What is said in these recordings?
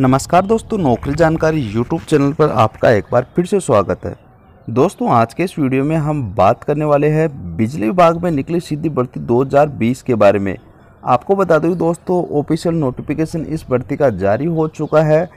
नमस्कार दोस्तों नौकरी जानकारी यूट्यूब चैनल पर आपका एक बार फिर से स्वागत है दोस्तों आज के इस वीडियो में हम बात करने वाले हैं बिजली विभाग में निकली सीधी भर्ती 2020 के बारे में आपको बता दूँ दोस्तों ऑफिशियल नोटिफिकेशन इस भर्ती का जारी हो चुका है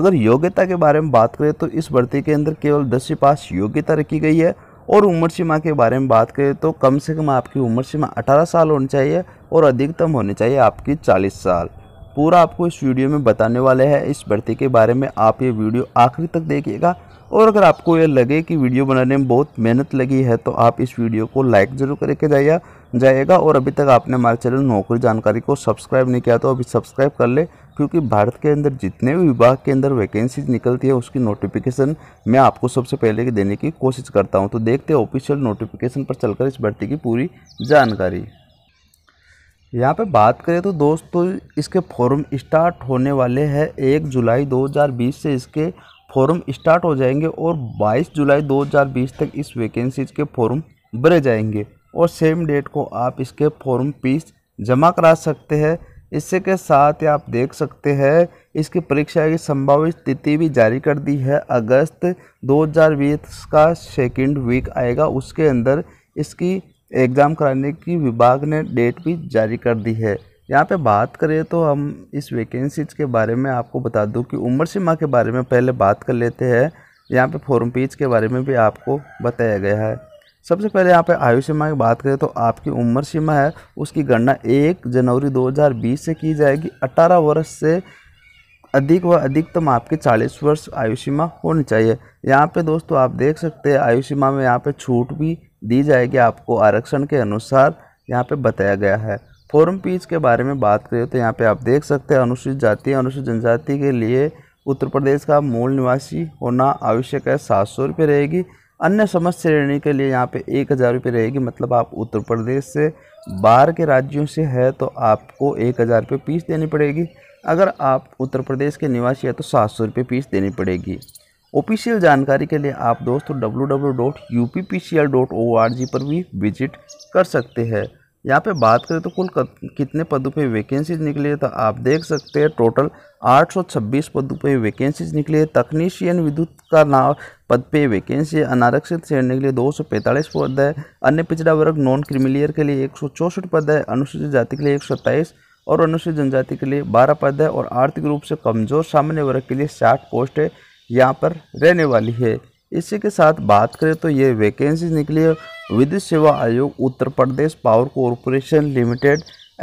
अगर योग्यता के बारे में बात करें तो इस भर्ती के अंदर केवल दस से पास योग्यता रखी गई है और उम्र सीमा के बारे में बात करें तो कम से कम आपकी उम्र सीमा अठारह साल होनी चाहिए और अधिकतम होनी चाहिए आपकी चालीस साल पूरा आपको इस वीडियो में बताने वाले हैं इस भर्ती के बारे में आप ये वीडियो आखिरी तक देखिएगा और अगर आपको ये लगे कि वीडियो बनाने में बहुत मेहनत लगी है तो आप इस वीडियो को लाइक ज़रूर करके जाइए जाएगा और अभी तक आपने हमारे चैनल नौकरी जानकारी को सब्सक्राइब नहीं किया तो अभी सब्सक्राइब कर ले क्योंकि भारत के अंदर जितने भी विभाग के अंदर वैकेंसीज निकलती है उसकी नोटिफिकेशन मैं आपको सबसे पहले देने की कोशिश करता हूँ तो देखते हैं ऑफिशियल नोटिफिकेशन पर चलकर इस भर्ती की पूरी जानकारी यहाँ पे बात करें तो दोस्तों इसके फॉर्म स्टार्ट होने वाले हैं एक जुलाई 2020 से इसके फॉर्म स्टार्ट हो जाएंगे और 22 जुलाई 2020 तक इस वैकेंसीज के फॉर्म भरे जाएंगे और सेम डेट को आप इसके फॉर्म फीस जमा करा सकते हैं इससे के साथ आप देख सकते हैं इसकी परीक्षा की संभावित तिथि भी जारी कर दी है अगस्त 2020 का सेकंड वीक आएगा उसके अंदर इसकी एग्ज़ाम कराने की विभाग ने डेट भी जारी कर दी है यहाँ पे बात करें तो हम इस वैकेंसीज के बारे में आपको बता दूँ कि उम्र सीमा के बारे में पहले बात कर लेते हैं यहाँ पे फॉर्म पीज के बारे में भी आपको बताया गया है सबसे पहले यहाँ पे आयु सीमा की बात करें तो आपकी उम्र सीमा है उसकी गणना एक जनवरी 2020 से की जाएगी 18 वर्ष से अधिक व अधिकतम आपकी 40 वर्ष आयु सीमा होनी चाहिए यहाँ पे दोस्तों आप देख सकते हैं आयु सीमा में यहाँ पे छूट भी दी जाएगी आपको आरक्षण के अनुसार यहाँ पे बताया गया है फॉर्म पीस के बारे में बात करें तो यहाँ पे आप देख सकते हैं अनुसूचित जाति अनुसूचित जनजाति के लिए उत्तर प्रदेश का मूल निवासी होना आवश्यक है सात सौ रुपये रहेगी अन्य समस्त श्रेणी के लिए यहाँ पे एक हज़ार रुपये रहेगी मतलब आप उत्तर प्रदेश से बाहर के राज्यों से है तो आपको एक हज़ार रुपये फीस देनी पड़ेगी अगर आप उत्तर प्रदेश के निवासी है तो सात सौ रुपये फीस देनी पड़ेगी ऑफिशियल जानकारी के लिए आप दोस्तों डब्ल्यू पर भी विजिट कर सकते हैं यहाँ पे बात करें तो कुल कितने पदों पे वैकेंसीज निकली है तो आप देख सकते हैं टोटल 826 पदों पे वैकेंसीज निकली है तकनीशियन विद्युत का नाम पद पे वैकेंसी अनारक्षित श्रेणी के लिए 245 पद है अन्य पिछड़ा वर्ग नॉन क्रिमिलियर के लिए एक पद है अनुसूचित जाति के लिए एक और अनुसूचित जनजाति के लिए बारह पद है और आर्थिक रूप से कमजोर सामान्य वर्ग के लिए साठ पोस्ट है यहाँ पर रहने वाली है इसी के साथ बात करें तो ये वैकेंसी निकली है विद्युत सेवा आयोग Uttar Pradesh power corporation limited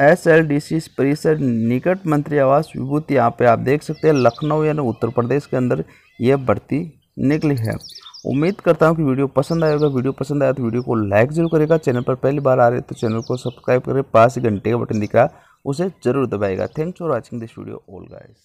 S L D C परिसर निकट मंत्री आवास विभूत यहाँ पे आप देख सकते हैं लखनऊ यानी उत्तर प्रदेश के अंदर यह भर्ती निकली है उम्मीद करता हूँ कि वीडियो पसंद आएगा वीडियो पसंद आया तो वीडियो को लाइक जरूर करेगा चैनल पर पहली बार आ रहे तो चैनल को सब्सक्राइब करें पास घंटे का बटन दिखा उसे जरूर दबाएगा thanks for watching this video all guys